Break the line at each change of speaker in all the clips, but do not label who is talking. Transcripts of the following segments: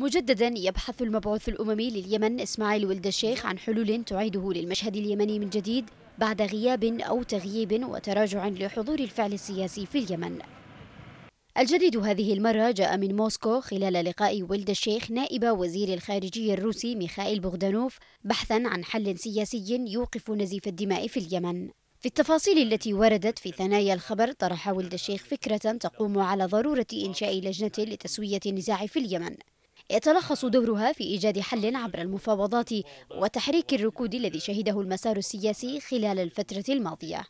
مجددا يبحث المبعوث الأممي لليمن إسماعيل ولد الشيخ عن حلول تعيده للمشهد اليمني من جديد بعد غياب أو تغييب وتراجع لحضور الفعل السياسي في اليمن الجديد هذه المرة جاء من موسكو خلال لقاء ولد الشيخ نائب وزير الخارجية الروسي ميخائيل بوغدانوف بحثا عن حل سياسي يوقف نزيف الدماء في اليمن في التفاصيل التي وردت في ثنايا الخبر طرح ولد الشيخ فكرة تقوم على ضرورة إنشاء لجنة لتسوية النزاع في اليمن يتلخص دورها في إيجاد حل عبر المفاوضات وتحريك الركود الذي شهده المسار السياسي خلال الفترة الماضية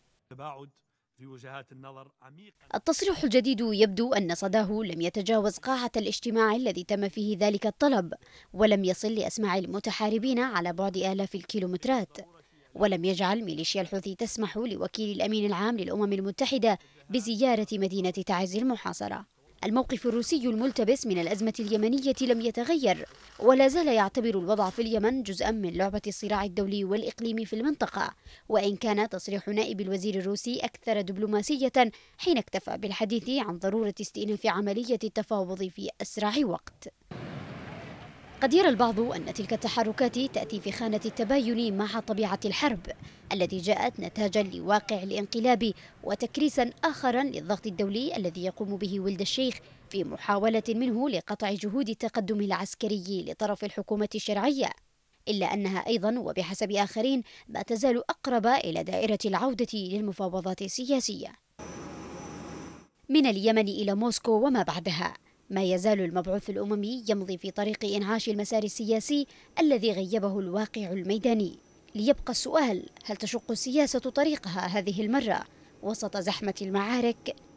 التصريح الجديد يبدو أن صداه لم يتجاوز قاعة الاجتماع الذي تم فيه ذلك الطلب ولم يصل لأسماع المتحاربين على بعد آلاف الكيلومترات ولم يجعل ميليشيا الحوثي تسمح لوكيل الأمين العام للأمم المتحدة بزيارة مدينة تعز المحاصرة الموقف الروسي الملتبس من الأزمة اليمنية لم يتغير ولا زال يعتبر الوضع في اليمن جزءا من لعبة الصراع الدولي والإقليمي في المنطقة وإن كان تصريح نائب الوزير الروسي أكثر دبلوماسية حين اكتفى بالحديث عن ضرورة استئناف عملية التفاوض في أسرع وقت قد يرى البعض أن تلك التحركات تأتي في خانة التباين مع طبيعة الحرب التي جاءت نتاجا لواقع الانقلاب وتكريسا آخرا للضغط الدولي الذي يقوم به ولد الشيخ في محاولة منه لقطع جهود التقدم العسكري لطرف الحكومة الشرعية إلا أنها أيضا وبحسب آخرين ما تزال أقرب إلى دائرة العودة للمفاوضات السياسية من اليمن إلى موسكو وما بعدها ما يزال المبعوث الأممي يمضي في طريق إنعاش المسار السياسي الذي غيبه الواقع الميداني ليبقى السؤال هل تشق السياسة طريقها هذه المرة وسط زحمة المعارك